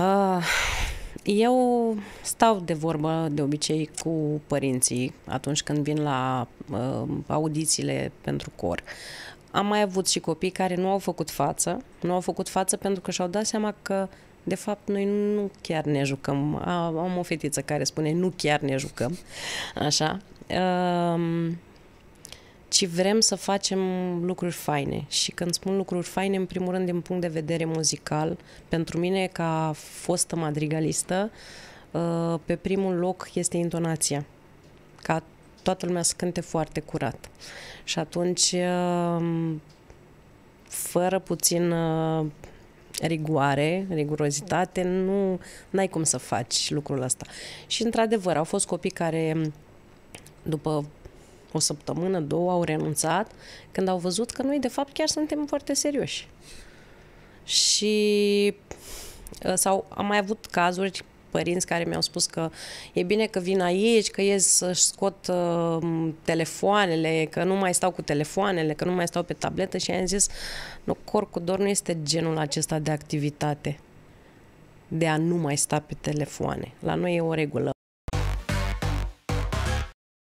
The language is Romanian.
Ah, eu stau de vorbă de obicei cu părinții atunci când vin la uh, audițiile pentru cor. Am mai avut și copii care nu au făcut față, nu au făcut față pentru că și-au dat seama că de fapt, noi nu chiar ne jucăm. Am o fetiță care spune nu chiar ne jucăm, așa ci vrem să facem lucruri faine. Și când spun lucruri faine, în primul rând, din punct de vedere muzical, pentru mine, ca fostă madrigalistă, uh, pe primul loc este intonația. Ca toată lumea să cânte foarte curat. Și atunci, uh, fără puțin uh, rigoare, rigurozitate, nu ai cum să faci lucrul ăsta. Și într-adevăr, au fost copii care după o săptămână, două au renunțat, când au văzut că noi, de fapt, chiar suntem foarte serioși. Și uh, sau am mai avut cazuri părinți care mi-au spus că e bine că vin aici, că ies să-și scot uh, telefoanele, că nu mai stau cu telefoanele, că nu mai stau pe tabletă și am zis, nu, corcul dor nu este genul acesta de activitate de a nu mai sta pe telefoane. La noi e o regulă.